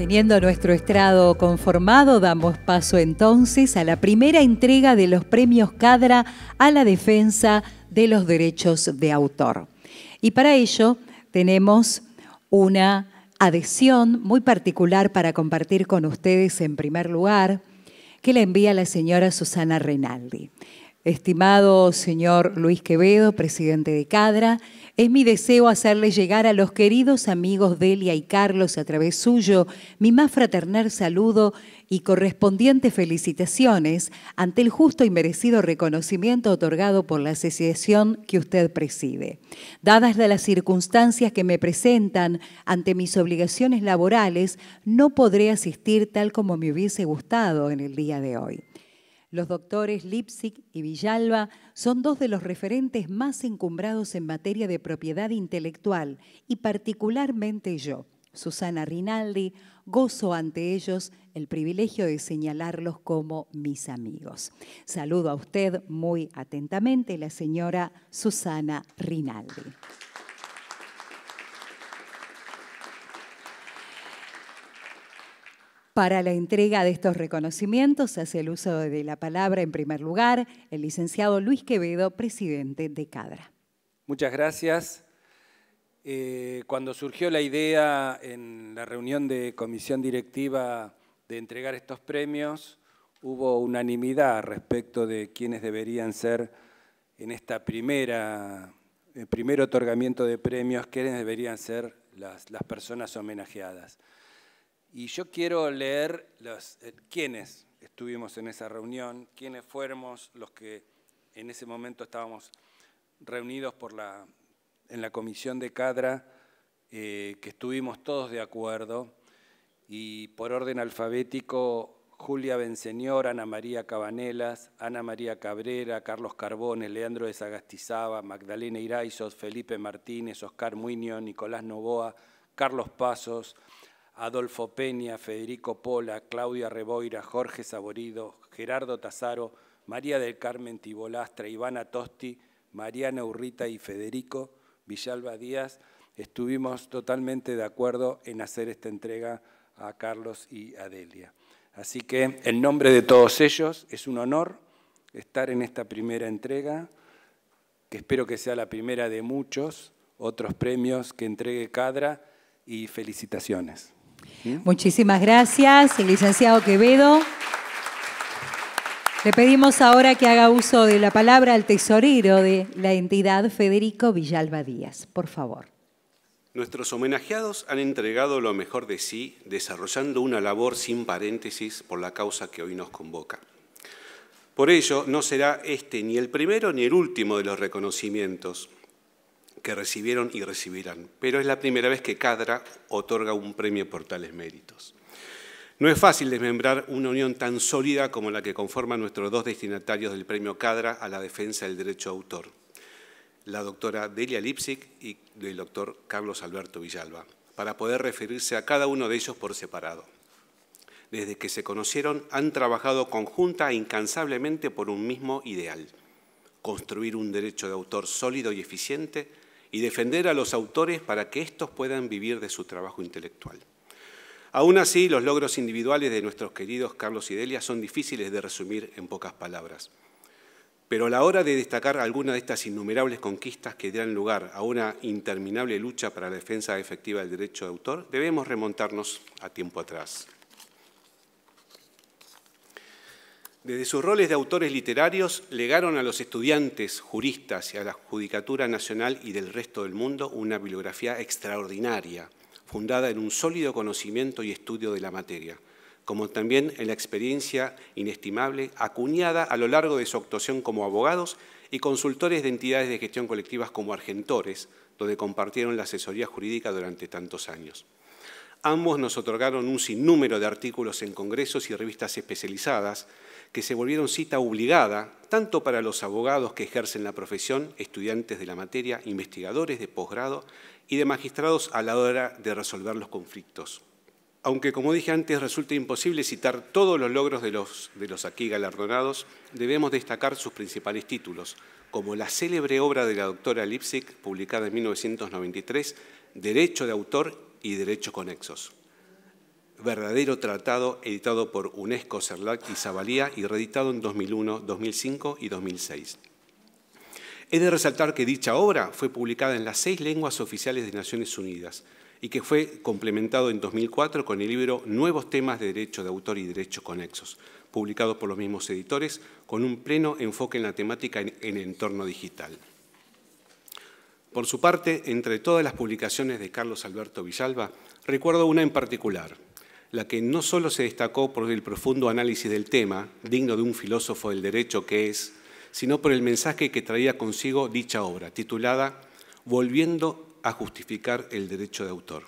Teniendo nuestro estrado conformado, damos paso entonces a la primera entrega de los premios Cadra a la defensa de los derechos de autor. Y para ello tenemos una adhesión muy particular para compartir con ustedes en primer lugar, que la envía la señora Susana Reinaldi. Estimado señor Luis Quevedo, presidente de Cadra, es mi deseo hacerle llegar a los queridos amigos Delia y Carlos a través suyo mi más fraternal saludo y correspondientes felicitaciones ante el justo y merecido reconocimiento otorgado por la asociación que usted preside. Dadas las circunstancias que me presentan ante mis obligaciones laborales, no podré asistir tal como me hubiese gustado en el día de hoy. Los doctores Lipsic y Villalba son dos de los referentes más encumbrados en materia de propiedad intelectual y particularmente yo, Susana Rinaldi, gozo ante ellos el privilegio de señalarlos como mis amigos. Saludo a usted muy atentamente, la señora Susana Rinaldi. Para la entrega de estos reconocimientos hace el uso de la palabra en primer lugar el licenciado Luis Quevedo, presidente de CADRA. Muchas gracias. Eh, cuando surgió la idea en la reunión de comisión directiva de entregar estos premios, hubo unanimidad respecto de quiénes deberían ser en esta primera, primer otorgamiento de premios, quiénes deberían ser las personas homenajeadas. Y yo quiero leer los, eh, quiénes estuvimos en esa reunión, quiénes fuéramos los que en ese momento estábamos reunidos en la comisión de CADRA, eh, que estuvimos todos de acuerdo, y por orden alfabético, Julia Benseñor, Ana María Cabanelas, Ana María Cabrera, Carlos Carbones, Leandro de Sagastizaba, Magdalena Iraizos, Felipe Martínez, Oscar Muñoz, Nicolás Novoa, Carlos Pasos, Adolfo Peña, Federico Pola, Claudia Reboira, Jorge Saborido, Gerardo Tazaro, María del Carmen Tibolastra, Ivana Tosti, Mariana Urrita y Federico Villalba Díaz, estuvimos totalmente de acuerdo en hacer esta entrega a Carlos y Adelia. Así que en nombre de todos ellos es un honor estar en esta primera entrega, que espero que sea la primera de muchos otros premios que entregue Cadra y felicitaciones. Muchísimas gracias, el licenciado Quevedo. Le pedimos ahora que haga uso de la palabra al tesorero de la entidad, Federico Villalba Díaz. Por favor. Nuestros homenajeados han entregado lo mejor de sí, desarrollando una labor sin paréntesis por la causa que hoy nos convoca. Por ello, no será este ni el primero ni el último de los reconocimientos que recibieron y recibirán, pero es la primera vez que Cadra otorga un premio por tales méritos. No es fácil desmembrar una unión tan sólida como la que conforman nuestros dos destinatarios del premio Cadra a la defensa del derecho a autor, la doctora Delia Lipsic y el doctor Carlos Alberto Villalba, para poder referirse a cada uno de ellos por separado. Desde que se conocieron han trabajado conjunta e incansablemente por un mismo ideal, construir un derecho de autor sólido y eficiente y defender a los autores para que estos puedan vivir de su trabajo intelectual. Aún así, los logros individuales de nuestros queridos Carlos y Delia son difíciles de resumir en pocas palabras. Pero a la hora de destacar alguna de estas innumerables conquistas que dan lugar a una interminable lucha para la defensa efectiva del derecho de autor, debemos remontarnos a tiempo atrás. Desde sus roles de autores literarios legaron a los estudiantes, juristas y a la Judicatura Nacional y del resto del mundo una bibliografía extraordinaria, fundada en un sólido conocimiento y estudio de la materia, como también en la experiencia inestimable acuñada a lo largo de su actuación como abogados y consultores de entidades de gestión colectivas como Argentores, donde compartieron la asesoría jurídica durante tantos años. Ambos nos otorgaron un sinnúmero de artículos en congresos y revistas especializadas que se volvieron cita obligada tanto para los abogados que ejercen la profesión, estudiantes de la materia, investigadores de posgrado y de magistrados a la hora de resolver los conflictos. Aunque, como dije antes, resulta imposible citar todos los logros de los, de los aquí galardonados, debemos destacar sus principales títulos, como la célebre obra de la doctora Lipsick, publicada en 1993, Derecho de Autor y derechos Conexos. Verdadero tratado editado por UNESCO, CERLAC y Zabalía y reeditado en 2001, 2005 y 2006. He de resaltar que dicha obra fue publicada en las seis lenguas oficiales de Naciones Unidas y que fue complementado en 2004 con el libro Nuevos temas de derecho de autor y derechos conexos, publicado por los mismos editores con un pleno enfoque en la temática en el entorno digital. Por su parte, entre todas las publicaciones de Carlos Alberto Villalba, recuerdo una en particular, la que no solo se destacó por el profundo análisis del tema, digno de un filósofo del derecho que es, sino por el mensaje que traía consigo dicha obra, titulada Volviendo a justificar el derecho de autor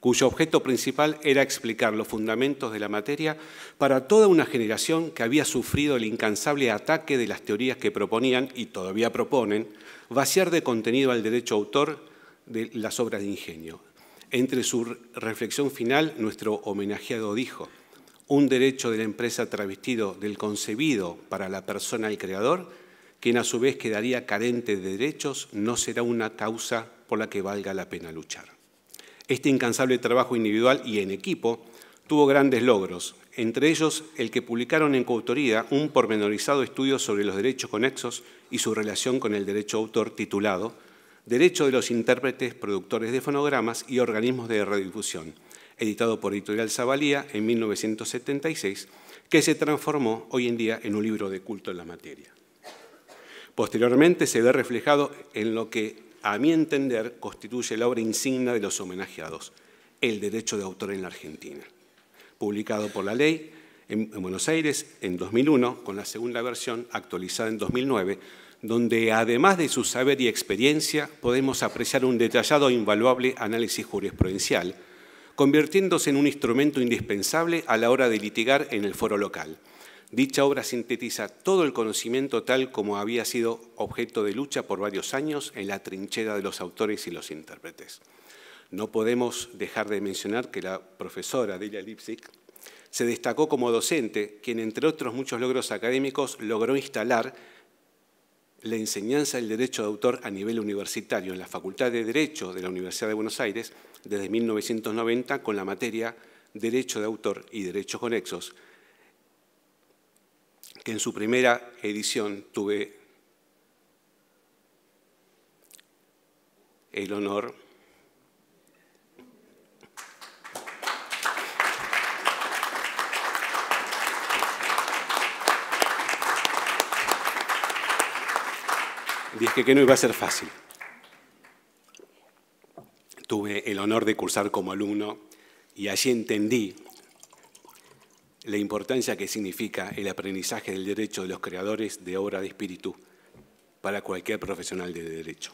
cuyo objeto principal era explicar los fundamentos de la materia para toda una generación que había sufrido el incansable ataque de las teorías que proponían y todavía proponen vaciar de contenido al derecho autor de las obras de ingenio. Entre su reflexión final, nuestro homenajeado dijo, un derecho de la empresa travestido del concebido para la persona y creador, quien a su vez quedaría carente de derechos, no será una causa por la que valga la pena luchar. Este incansable trabajo individual y en equipo tuvo grandes logros, entre ellos el que publicaron en coautoría un pormenorizado estudio sobre los derechos conexos y su relación con el derecho autor titulado Derecho de los intérpretes, productores de fonogramas y organismos de Redifusión, editado por Editorial Zabalía en 1976, que se transformó hoy en día en un libro de culto en la materia. Posteriormente se ve reflejado en lo que a mi entender, constituye la obra insignia de los homenajeados, El Derecho de Autor en la Argentina, publicado por la ley en Buenos Aires en 2001, con la segunda versión actualizada en 2009, donde además de su saber y experiencia podemos apreciar un detallado e invaluable análisis jurisprudencial, convirtiéndose en un instrumento indispensable a la hora de litigar en el foro local. Dicha obra sintetiza todo el conocimiento tal como había sido objeto de lucha por varios años en la trinchera de los autores y los intérpretes. No podemos dejar de mencionar que la profesora Delia Lipsick se destacó como docente, quien entre otros muchos logros académicos logró instalar la enseñanza del derecho de autor a nivel universitario en la Facultad de Derecho de la Universidad de Buenos Aires desde 1990 con la materia Derecho de Autor y Derechos Conexos, que en su primera edición tuve el honor Dije que no iba a ser fácil. Tuve el honor de cursar como alumno y allí entendí la importancia que significa el aprendizaje del derecho de los creadores de obra de espíritu para cualquier profesional de derecho.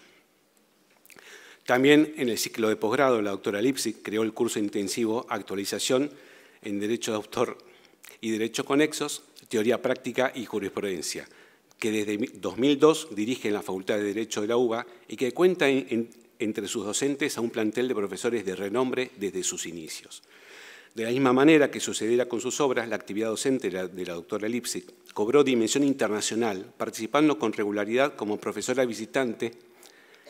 También en el ciclo de posgrado, la doctora Lipsic creó el curso intensivo Actualización en Derecho de Autor y Derecho Conexos, Teoría Práctica y Jurisprudencia, que desde 2002 dirige en la Facultad de Derecho de la UBA y que cuenta entre sus docentes a un plantel de profesores de renombre desde sus inicios. De la misma manera que sucediera con sus obras, la actividad docente de la doctora Lipsic cobró dimensión internacional, participando con regularidad como profesora visitante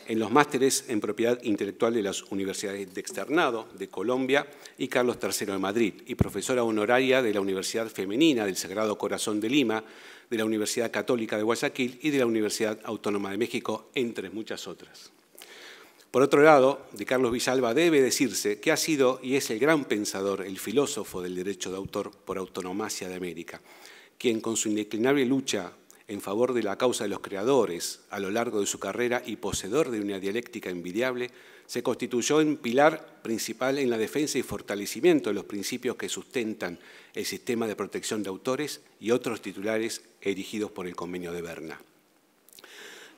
en los másteres en propiedad intelectual de las universidades de externado de Colombia y Carlos III de Madrid, y profesora honoraria de la Universidad Femenina del Sagrado Corazón de Lima, de la Universidad Católica de Guayaquil y de la Universidad Autónoma de México, entre muchas otras. Por otro lado, de Carlos Villalba debe decirse que ha sido y es el gran pensador, el filósofo del derecho de autor por autonomía de América, quien con su indeclinable lucha en favor de la causa de los creadores a lo largo de su carrera y poseedor de una dialéctica envidiable, se constituyó en pilar principal en la defensa y fortalecimiento de los principios que sustentan el sistema de protección de autores y otros titulares erigidos por el Convenio de Berna.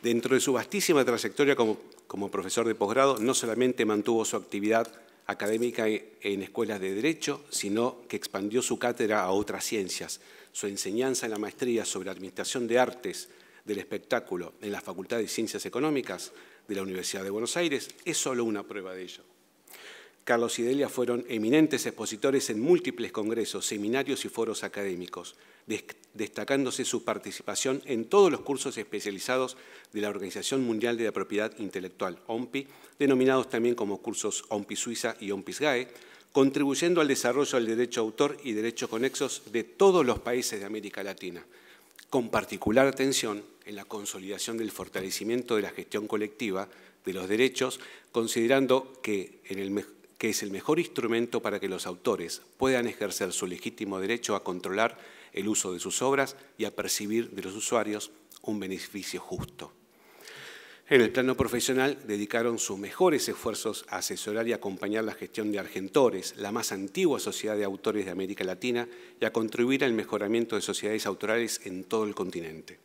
Dentro de su vastísima trayectoria como como profesor de posgrado, no solamente mantuvo su actividad académica e, en escuelas de derecho, sino que expandió su cátedra a otras ciencias. Su enseñanza en la maestría sobre Administración de Artes del Espectáculo en la Facultad de Ciencias Económicas de la Universidad de Buenos Aires es solo una prueba de ello. Carlos y Delia fueron eminentes expositores en múltiples congresos, seminarios y foros académicos, destacándose su participación en todos los cursos especializados de la Organización Mundial de la Propiedad Intelectual, OMPI, denominados también como cursos OMPI Suiza y OMPI SGAE, contribuyendo al desarrollo del derecho autor y derechos conexos de todos los países de América Latina, con particular atención en la consolidación del fortalecimiento de la gestión colectiva de los derechos, considerando que en el, que es el mejor instrumento para que los autores puedan ejercer su legítimo derecho a controlar el uso de sus obras y a percibir de los usuarios un beneficio justo. En el plano profesional dedicaron sus mejores esfuerzos a asesorar y acompañar la gestión de Argentores, la más antigua sociedad de autores de América Latina, y a contribuir al mejoramiento de sociedades autorales en todo el continente.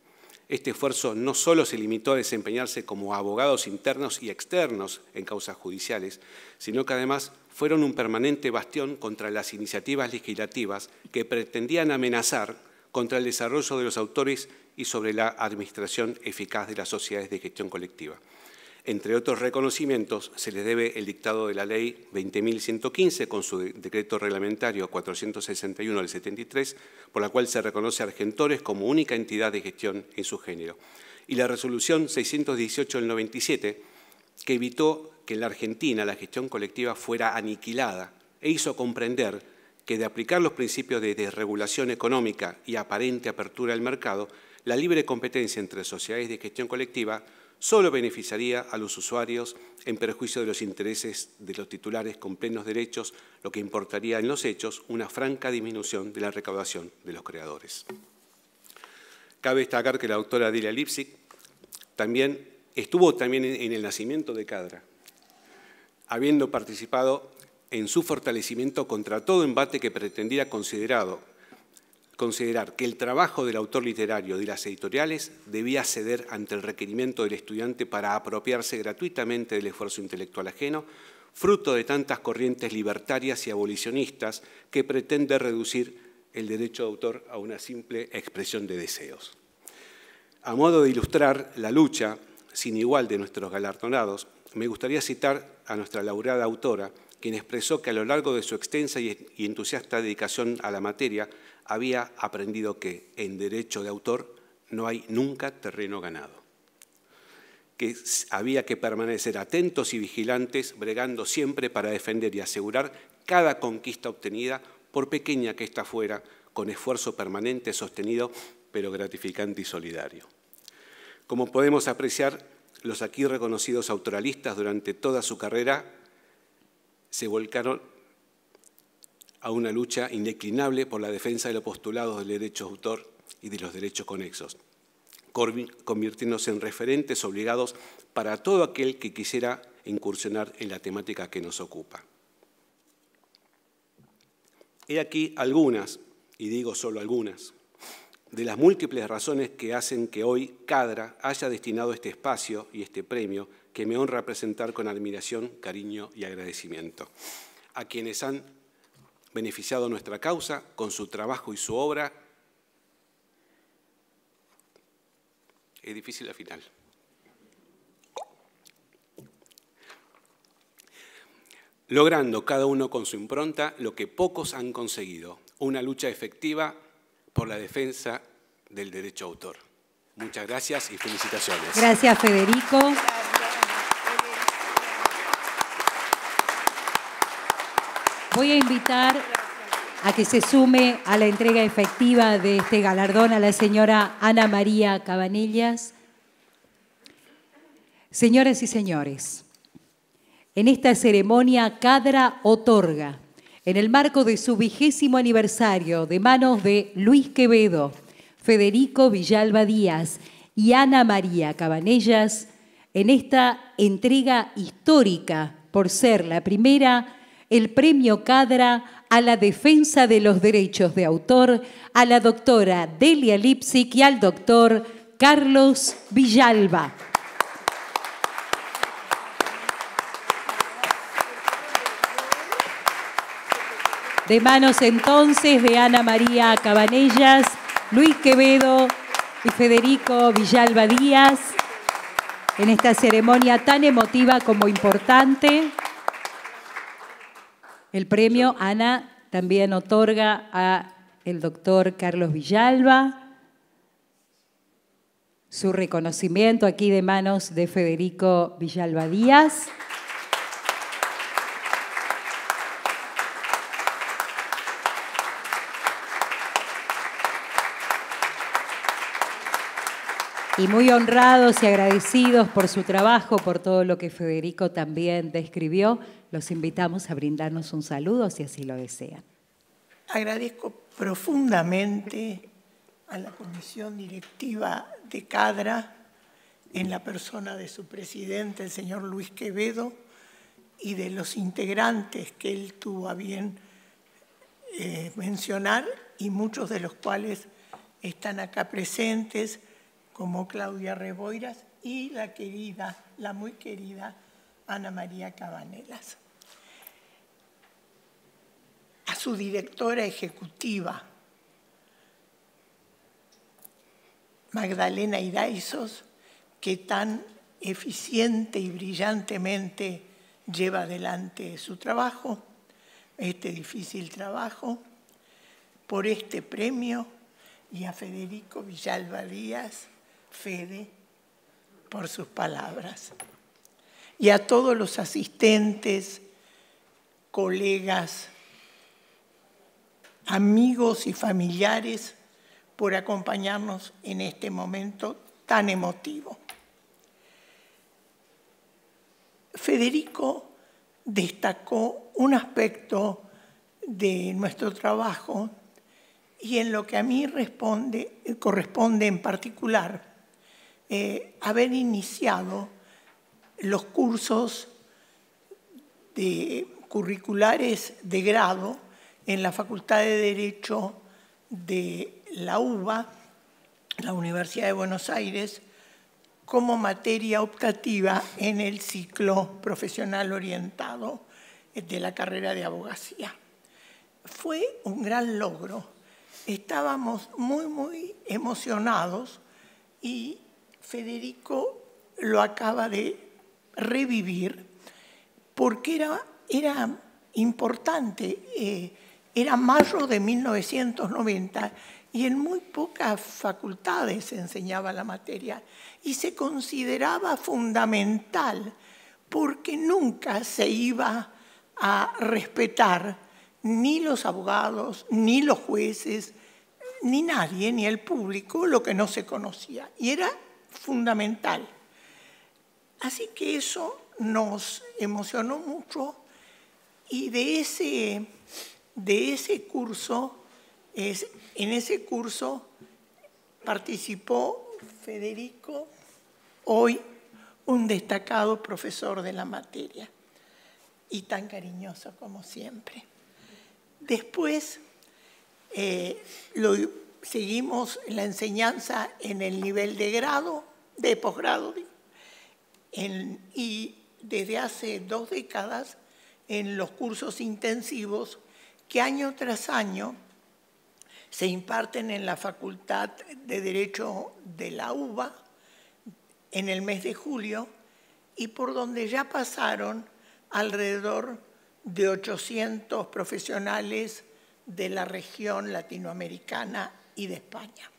Este esfuerzo no solo se limitó a desempeñarse como abogados internos y externos en causas judiciales, sino que además fueron un permanente bastión contra las iniciativas legislativas que pretendían amenazar contra el desarrollo de los autores y sobre la administración eficaz de las sociedades de gestión colectiva. Entre otros reconocimientos, se les debe el dictado de la Ley 20.115 con su decreto reglamentario 461 del 73, por la cual se reconoce a Argentores como única entidad de gestión en su género. Y la resolución 618 del 97, que evitó que en la Argentina la gestión colectiva fuera aniquilada e hizo comprender que de aplicar los principios de desregulación económica y aparente apertura al mercado, la libre competencia entre sociedades de gestión colectiva solo beneficiaría a los usuarios en perjuicio de los intereses de los titulares con plenos derechos, lo que importaría en los hechos una franca disminución de la recaudación de los creadores. Cabe destacar que la doctora Dilia Lipsic también estuvo también en el nacimiento de Cadra, habiendo participado en su fortalecimiento contra todo embate que pretendiera considerado considerar que el trabajo del autor literario de las editoriales debía ceder ante el requerimiento del estudiante para apropiarse gratuitamente del esfuerzo intelectual ajeno, fruto de tantas corrientes libertarias y abolicionistas que pretende reducir el derecho de autor a una simple expresión de deseos. A modo de ilustrar la lucha sin igual de nuestros galardonados, me gustaría citar a nuestra laureada autora, quien expresó que a lo largo de su extensa y entusiasta dedicación a la materia había aprendido que en derecho de autor no hay nunca terreno ganado, que había que permanecer atentos y vigilantes, bregando siempre para defender y asegurar cada conquista obtenida, por pequeña que ésta fuera, con esfuerzo permanente, sostenido, pero gratificante y solidario. Como podemos apreciar, los aquí reconocidos autoralistas durante toda su carrera se volcaron a una lucha indeclinable por la defensa de los postulados del derecho autor y de los derechos conexos, convirtiéndose en referentes obligados para todo aquel que quisiera incursionar en la temática que nos ocupa. He aquí algunas, y digo solo algunas, de las múltiples razones que hacen que hoy Cadra haya destinado este espacio y este premio que me honra presentar con admiración, cariño y agradecimiento a quienes han beneficiado nuestra causa con su trabajo y su obra. Es difícil la final. Logrando cada uno con su impronta lo que pocos han conseguido, una lucha efectiva por la defensa del derecho a autor. Muchas gracias y felicitaciones. Gracias, Federico. Voy a invitar a que se sume a la entrega efectiva de este galardón a la señora Ana María Cabanellas. Señoras y señores, en esta ceremonia Cadra otorga, en el marco de su vigésimo aniversario, de manos de Luis Quevedo, Federico Villalba Díaz y Ana María Cabanellas, en esta entrega histórica por ser la primera el premio Cadra a la defensa de los derechos de autor a la doctora Delia Lipsic y al doctor Carlos Villalba. De manos entonces de Ana María Cabanellas, Luis Quevedo y Federico Villalba Díaz en esta ceremonia tan emotiva como importante. El premio Ana también otorga a el doctor Carlos Villalba su reconocimiento aquí de manos de Federico Villalba Díaz. y muy honrados y agradecidos por su trabajo, por todo lo que Federico también describió. Los invitamos a brindarnos un saludo si así lo desean. Agradezco profundamente a la comisión directiva de CADRA en la persona de su presidente, el señor Luis Quevedo, y de los integrantes que él tuvo a bien eh, mencionar y muchos de los cuales están acá presentes como Claudia Reboiras y la querida, la muy querida Ana María Cabanelas. A su directora ejecutiva, Magdalena Iraizos, que tan eficiente y brillantemente lleva adelante su trabajo, este difícil trabajo, por este premio, y a Federico Villalba Díaz, Fede, por sus palabras. Y a todos los asistentes, colegas, amigos y familiares por acompañarnos en este momento tan emotivo. Federico destacó un aspecto de nuestro trabajo y en lo que a mí corresponde en particular eh, haber iniciado los cursos de, curriculares de grado en la Facultad de Derecho de la UBA, la Universidad de Buenos Aires, como materia optativa en el ciclo profesional orientado de la carrera de abogacía. Fue un gran logro. Estábamos muy, muy emocionados y Federico lo acaba de revivir porque era, era importante, eh, era mayo de 1990 y en muy pocas facultades se enseñaba la materia y se consideraba fundamental porque nunca se iba a respetar ni los abogados, ni los jueces, ni nadie, ni el público, lo que no se conocía. Y era fundamental. Así que eso nos emocionó mucho y de ese, de ese curso, es, en ese curso participó Federico, hoy un destacado profesor de la materia y tan cariñoso como siempre. Después eh, lo seguimos la enseñanza en el nivel de grado, de posgrado, y desde hace dos décadas en los cursos intensivos que año tras año se imparten en la Facultad de Derecho de la UBA en el mes de julio y por donde ya pasaron alrededor de 800 profesionales de la región latinoamericana y de España.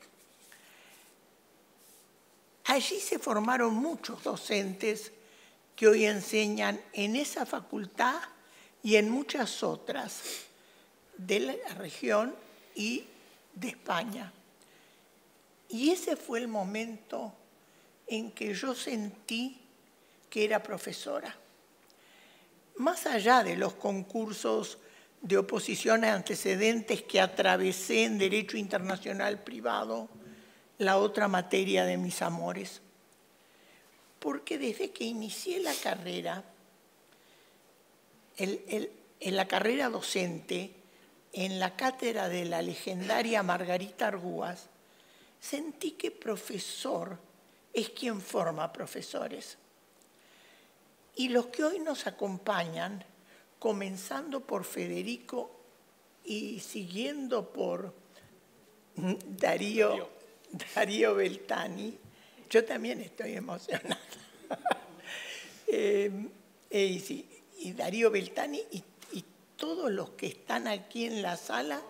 Allí se formaron muchos docentes que hoy enseñan en esa facultad y en muchas otras de la región y de España. Y ese fue el momento en que yo sentí que era profesora. Más allá de los concursos de oposiciones antecedentes que atravesé en derecho internacional privado, la otra materia de mis amores. Porque desde que inicié la carrera, en la carrera docente, en la cátedra de la legendaria Margarita Argúas, sentí que profesor es quien forma profesores. Y los que hoy nos acompañan comenzando por Federico y siguiendo por Darío, Darío, Beltani. Yo también estoy emocionada. Eh, eh, y Darío Beltani y, todos los que están aquí en la sala,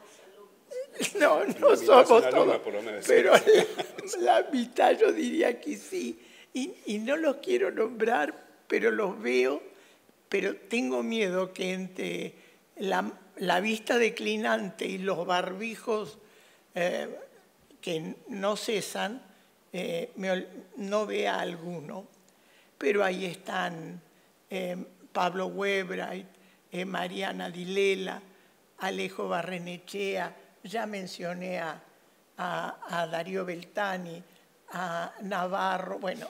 no, no somos todos, pero la, mitad yo diría que sí, y no los quiero nombrar, pero los veo pero tengo miedo que entre la, vista declinante y los barbijos eh, que no cesan, eh, no vea alguno. Pero ahí están eh, Pablo eh, Mariana Dilela, Alejo Barrenechea, ya mencioné a, a Darío Beltani, a Navarro, bueno,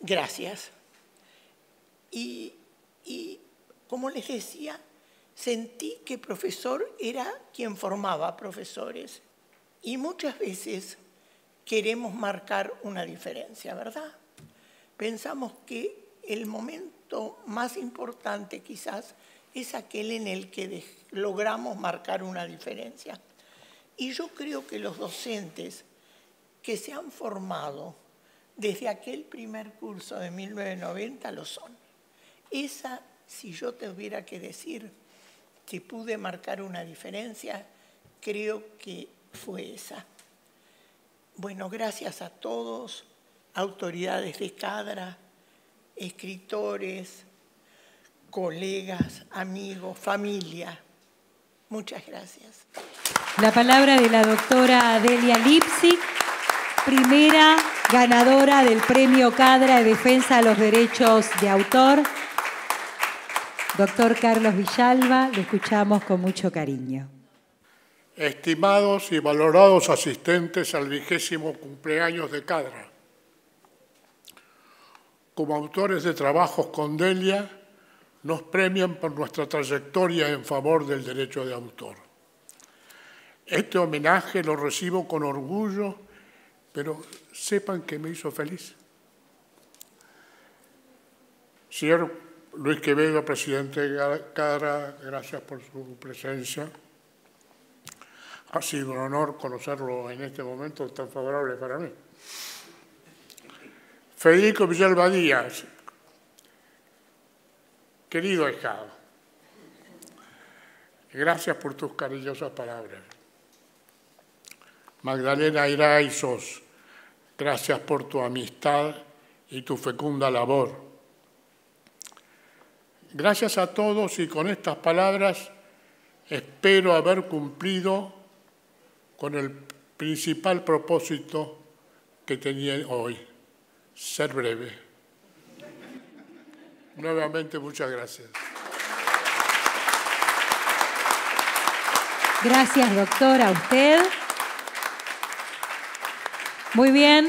gracias. Y, como les decía, sentí que profesor era quien formaba profesores. Y muchas veces queremos marcar una diferencia, ¿verdad? Pensamos que el momento más importante quizás es aquel en el que logramos marcar una diferencia. Y yo creo que los docentes que se han formado desde aquel primer curso de 1990 lo son. Esa, si yo te hubiera que decir que pude marcar una diferencia, creo que fue esa. Bueno, gracias a todos, autoridades de Cadra, escritores, colegas, amigos, familia. Muchas gracias. La palabra de la doctora Adelia Lipsic, primera ganadora del Premio Cadra de Defensa de los Derechos de Autor. Doctor Carlos Villalba, lo escuchamos con mucho cariño. Estimados y valorados asistentes al vigésimo cumpleaños de Cadra, como autores de trabajos con Delia, nos premian por nuestra trayectoria en favor del derecho de autor. Este homenaje lo recibo con orgullo, pero sepan que me hizo feliz. Señor Luis Quevedo, presidente Cara, gracias por su presencia. Ha sido un honor conocerlo en este momento tan favorable para mí. Federico Villalba Díaz, querido Estado, gracias por tus cariñosas palabras. Magdalena Iraizos, gracias por tu amistad y tu fecunda labor Gracias a todos y con estas palabras espero haber cumplido con el principal propósito que tenía hoy, ser breve. Nuevamente, muchas gracias. Gracias, doctor, a usted. Muy bien.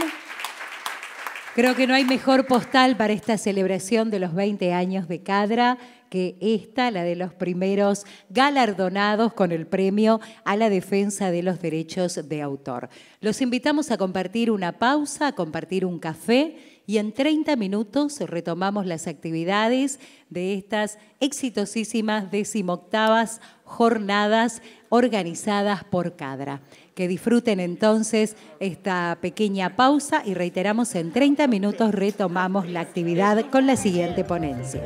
Creo que no hay mejor postal para esta celebración de los 20 años de Cadra que esta, la de los primeros galardonados con el premio a la defensa de los derechos de autor. Los invitamos a compartir una pausa, a compartir un café y en 30 minutos retomamos las actividades de estas exitosísimas decimoctavas jornadas organizadas por Cadra. Que disfruten entonces esta pequeña pausa y reiteramos en 30 minutos retomamos la actividad con la siguiente ponencia.